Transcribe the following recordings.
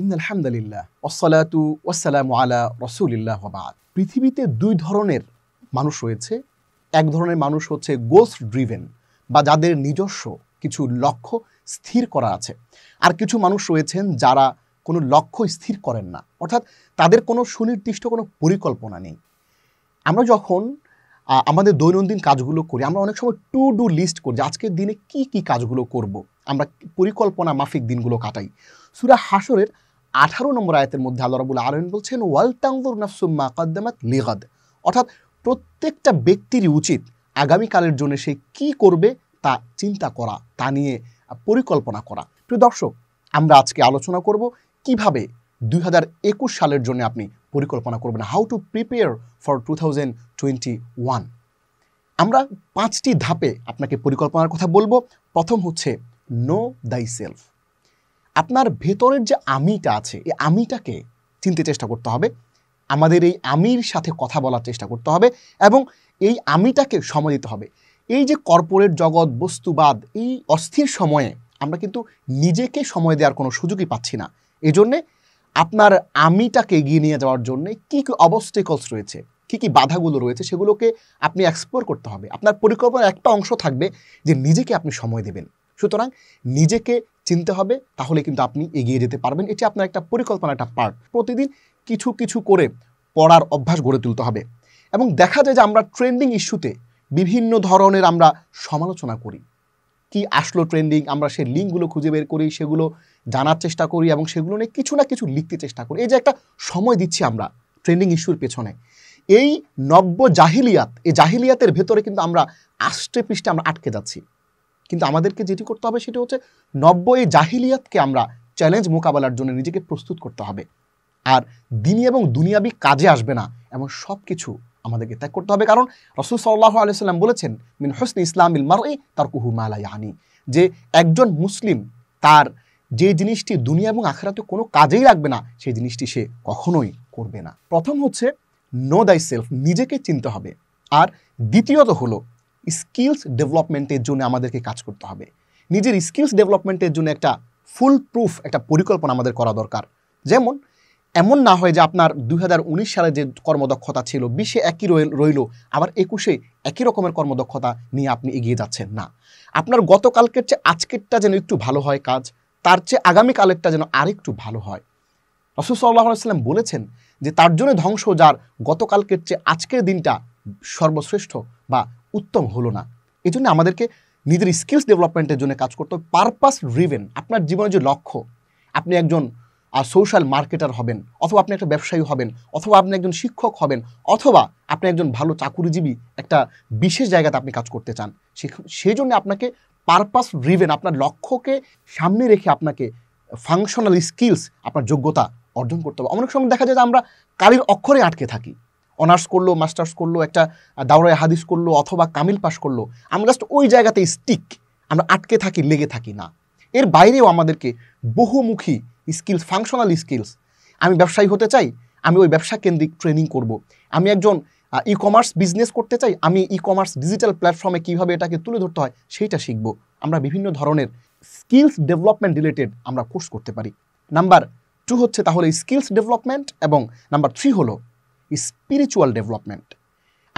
In আলহামদুলিল্লাহ ওসালাতু আলা বাদ পৃথিবীতে দুই ধরনের মানুষ রয়েছে এক ধরনের মানুষ হচ্ছে গোলস ড্রিভেন বা যাদের নিজস্ব কিছু লক্ষ্য স্থির করা আছে আর কিছু মানুষ রয়েছেন যারা কোনো লক্ষ্য স্থির করেন না অর্থাৎ তাদের কোনো সুনির্দিষ্ট কোনো পরিকল্পনা নেই আমরা যখন আমাদের দৈনন্দিন কাজগুলো করি আমরা অনেক সময় টু ডু লিস্ট করি আজকের দিনে কি কি কাজগুলো করব। আমরা পরিকল্পনা মাফিক দিনগুলো কাটাই সুরা হাসরের আঠারো নম্বর আয়তের মধ্যে আল্লাহরাবুল রাবুল আলমিন বলছেন ওয়ালতাঙ্গুর নাফসুম্মা কাদ্দামাত লিগাদ অর্থাৎ প্রত্যেকটা ব্যক্তিরই উচিত আগামীকালের জন্য সে কি করবে তা চিন্তা করা তা নিয়ে পরিকল্পনা করা প্রিয় দর্শক আমরা আজকে আলোচনা করব কিভাবে দুই সালের জন্য আপনি পরিকল্পনা করবেন how to prepare for two thousand twenty one আমরা পাঁচটি ধাপে আপনাকে পরিকল্পনার কথা বলবো প্রথম হচ্ছে নো দাই সেলফ আপনার ভেতরের যে আমিটা আছে এই আমিটাকে চিনতে চেষ্টা করতে হবে আমাদের এই আমির সাথে কথা বলার চেষ্টা করতে হবে এবং এই আমিটাকে সময় দিতে হবে এই যে কর্পোরেট জগৎ বস্তুবাদ এই অস্থির সময়ে আমরা কিন্তু নিজেকে সময় দেওয়ার কোনো সুযোগই পাচ্ছি না এজন্যে আপনার আমিটাকে এগিয়ে নিয়ে যাওয়ার জন্য কী কী অবস্টেকলস রয়েছে কী কী বাধাগুলো রয়েছে সেগুলোকে আপনি এক্সপ্লোর করতে হবে আপনার পরিকল্পনার একটা অংশ থাকবে যে নিজেকে আপনি সময় দেবেন সুতরাং নিজেকে চিনতে হবে তাহলে কিন্তু আপনি এগিয়ে যেতে পারবেন এটি আপনার একটা পরিকল্পনা একটা পার্ট প্রতিদিন কিছু কিছু করে পড়ার অভ্যাস গড়ে তুলতে হবে এবং দেখা যায় যে আমরা ট্রেন্ডিং ইস্যুতে বিভিন্ন ধরনের আমরা সমালোচনা করি কি আসলো ট্রেন্ডিং আমরা সেই লিঙ্কগুলো খুঁজে বের করি সেগুলো জানার চেষ্টা করি এবং সেগুলো নিয়ে কিছু না কিছু লিখতে চেষ্টা করি এই যে একটা সময় দিচ্ছি আমরা ট্রেন্ডিং ইস্যুর পেছনে এই নব্য জাহিলিয়াত এই জাহিলিয়াতের ভেতরে কিন্তু আমরা আষ্টে পৃষ্ঠে আমরা আটকে যাচ্ছি কিন্তু আমাদেরকে যেটি করতে হবে সেটি হচ্ছে নব্য এই জাহিলিয়াতকে আমরা চ্যালেঞ্জ মোকাবেলার জন্য নিজেকে প্রস্তুত করতে হবে আর দিনী এবং দুনিয়াবি কাজে আসবে না এমন সব কিছু আমাদেরকে ত্যাগ করতে হবে কারণ রসুল সাল্লাহ আলিয়াল্লাম বলেছেন মিন হোসনি ইসলাম ইল মারই তার কুহু ইয়ানি যে একজন মুসলিম তার যে জিনিসটি দুনিয়া এবং আখেরাতে কোনো কাজেই লাগবে না সেই জিনিসটি সে কখনোই করবে না প্রথম হচ্ছে নো দাই সেলফ নিজেকে চিনতে হবে আর দ্বিতীয়ত হলো স্কিলস ডেভেলপমেন্টের জন্য আমাদেরকে কাজ করতে হবে নিজের স্কিলস ডেভেলপমেন্টের জন্য একটা ফুল প্রুফ একটা পরিকল্পনা আমাদের করা দরকার যেমন এমন না হয় যে আপনার দুই সালে যে কর্মদক্ষতা ছিল বিশে একই রইল আবার একুশে একই রকমের কর্মদক্ষতা নিয়ে আপনি এগিয়ে যাচ্ছেন না আপনার গতকালকের চেয়ে আজকেরটা যেন একটু ভালো হয় কাজ তার চেয়ে আগামীকালেরটা যেন আরেকটু ভালো হয় রসুল সাল্লাহ সাল্লাম বলেছেন যে তার জন্য ধ্বংস যার গতকালকের চেয়ে আজকের দিনটা সর্বশ্রেষ্ঠ বা উত্তম হলো না এজন্য আমাদেরকে নিজের স্কিলস ডেভেলপমেন্টের জন্য কাজ করতে হবে পারপাস রিভেন আপনার জীবনের যে লক্ষ্য আপনি একজন আর সোশ্যাল মার্কেটার হবেন অথবা আপনি একটা ব্যবসায়ী হবেন অথবা আপনি একজন শিক্ষক হবেন অথবা আপনি একজন ভালো চাকুরিজীবী একটা বিশেষ জায়গাতে আপনি কাজ করতে চান সেই জন্য আপনাকে পারপাস ড্রিভেন আপনার লক্ষ্যকে সামনে রেখে আপনাকে ফাংশনাল স্কিলস আপনার যোগ্যতা অর্জন করতে হবে অনেক সময় দেখা যায় যে আমরা কারির অক্ষরে আটকে থাকি অনার্স করলো মাস্টার্স করলো একটা দাওরায় হাদিস করলো অথবা কামিল পাস করলো আমরা জাস্ট ওই জায়গাতে স্টিক আমরা আটকে থাকি লেগে থাকি না এর বাইরেও আমাদেরকে বহুমুখী স্কিলস ফাংশনাল স্কিলস আমি ব্যবসায়ী হতে চাই আমি ওই ব্যবসা কেন্দ্রিক ট্রেনিং করব। আমি একজন ই কমার্স বিজনেস করতে চাই আমি ই কমার্স ডিজিটাল প্ল্যাটফর্মে কীভাবে এটাকে তুলে ধরতে হয় সেইটা শিখব আমরা বিভিন্ন ধরনের স্কিলস ডেভেলপমেন্ট রিলেটেড আমরা কোর্স করতে পারি নাম্বার টু হচ্ছে তাহলে স্কিলস ডেভেলপমেন্ট এবং নাম্বার থ্রি হলো স্পিরিচুয়াল ডেভেলপমেন্ট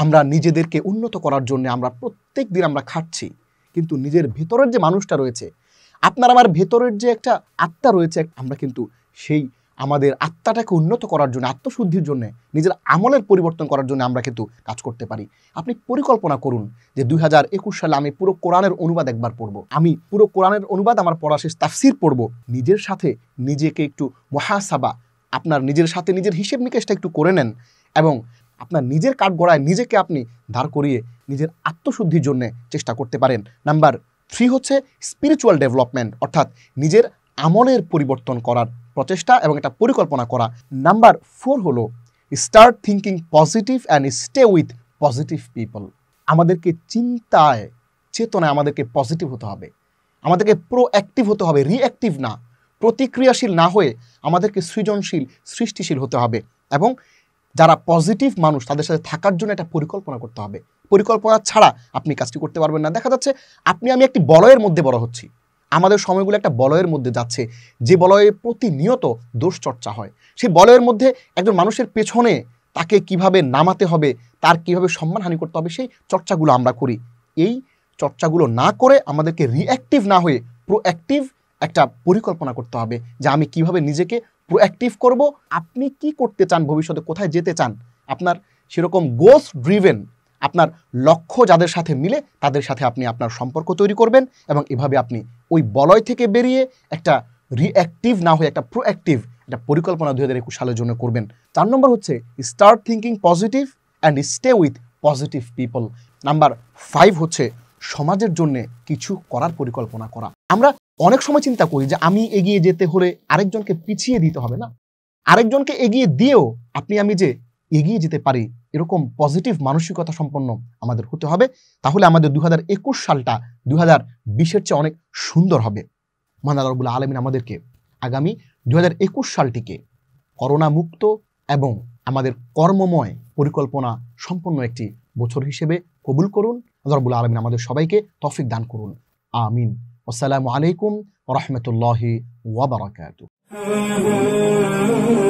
আমরা নিজেদেরকে উন্নত করার জন্য আমরা প্রত্যেক দিন আমরা খাটছি কিন্তু নিজের ভেতরের যে মানুষটা রয়েছে আপনার আমার ভেতরের যে একটা আত্মা রয়েছে আমরা কিন্তু সেই আমাদের আত্মাটাকে উন্নত করার জন্য আত্মশুদ্ধির জন্য নিজের আমলের পরিবর্তন করার জন্য আমরা কিন্তু কাজ করতে পারি আপনি পরিকল্পনা করুন যে দুই হাজার একুশ সালে আমি পুরো কোরআনের অনুবাদ একবার পড়ব আমি পুরো কোরআনের অনুবাদ আমার পড়া শেষ তাফসির পড়ব নিজের সাথে নিজেকে একটু মহাসাবা আপনার নিজের সাথে নিজের হিসেব নিকেশটা একটু করে নেন এবং আপনার নিজের গড়ায় নিজেকে আপনি দাঁড় করিয়ে নিজের আত্মশুদ্ধির জন্য চেষ্টা করতে পারেন নাম্বার থ্রি হচ্ছে স্পিরিচুয়াল ডেভেলপমেন্ট অর্থাৎ নিজের আমলের পরিবর্তন করার প্রচেষ্টা এবং একটা পরিকল্পনা করা নাম্বার ফোর হলো start thinking positive and stay with positive people আমাদেরকে চিন্তায় চেতনায় আমাদেরকে পজিটিভ হতে হবে আমাদেরকে প্রোঅ্যাক্টিভ হতে হবে রিঅ্যাক্টিভ না প্রতিক্রিয়াশীল না হয়ে আমাদেরকে সৃজনশীল সৃষ্টিশীল হতে হবে এবং যারা পজিটিভ মানুষ তাদের সাথে থাকার জন্য একটা পরিকল্পনা করতে হবে পরিকল্পনা ছাড়া আপনি কাজটি করতে পারবেন না দেখা যাচ্ছে আপনি আমি একটি বলয়ের মধ্যে বড় হচ্ছি আমাদের সময়গুলো একটা বলয়ের মধ্যে যাচ্ছে যে বলয়ে প্রতিনিয়ত দোষচর্চা হয় সেই বলয়ের মধ্যে একজন মানুষের পেছনে তাকে কিভাবে নামাতে হবে তার কিভাবে সম্মানহানি করতে হবে সেই চর্চাগুলো আমরা করি এই চর্চাগুলো না করে আমাদেরকে রিঅ্যাক্টিভ না হয়ে প্রোঅ্যাক্টিভ একটা পরিকল্পনা করতে হবে যে আমি কিভাবে নিজেকে প্রোঅ্যাক্টিভ করব আপনি কি করতে চান ভবিষ্যতে কোথায় যেতে চান আপনার সেরকম গোস ড্রিভেন আপনার লক্ষ্য যাদের সাথে মিলে তাদের সাথে আপনি আপনার সম্পর্ক তৈরি করবেন এবং এভাবে আপনি ওই বলয় থেকে বেরিয়ে একটা রিঅ্যাক্টিভ না হয়ে একটা প্রোঅ্যাক্টিভ একটা পরিকল্পনা দু হাজার একুশ সালের জন্য করবেন চার নম্বর হচ্ছে start thinking positive and stay with positive people number five হচ্ছে সমাজের জন্য কিছু করার পরিকল্পনা করা আমরা অনেক সময় চিন্তা করি যে আমি এগিয়ে যেতে হলে আরেকজনকে পিছিয়ে দিতে হবে না আরেকজনকে এগিয়ে দিয়েও আপনি আমি যে এগিয়ে যেতে পারি এরকম পজিটিভ মানসিকতা সম্পন্ন আমাদের হতে হবে তাহলে আমাদের দু সালটা দু হাজার চেয়ে অনেক সুন্দর হবে মহান আলমিন আমাদেরকে আগামী দু সালটিকে করোনা মুক্ত এবং আমাদের কর্মময় পরিকল্পনা সম্পন্ন একটি বছর হিসেবে কবুল করুন রবুল আলমিন আমাদের সবাইকে তফিক দান করুন আমিন আসসালামু আলাইকুম রহমতুল্লাহি Oh,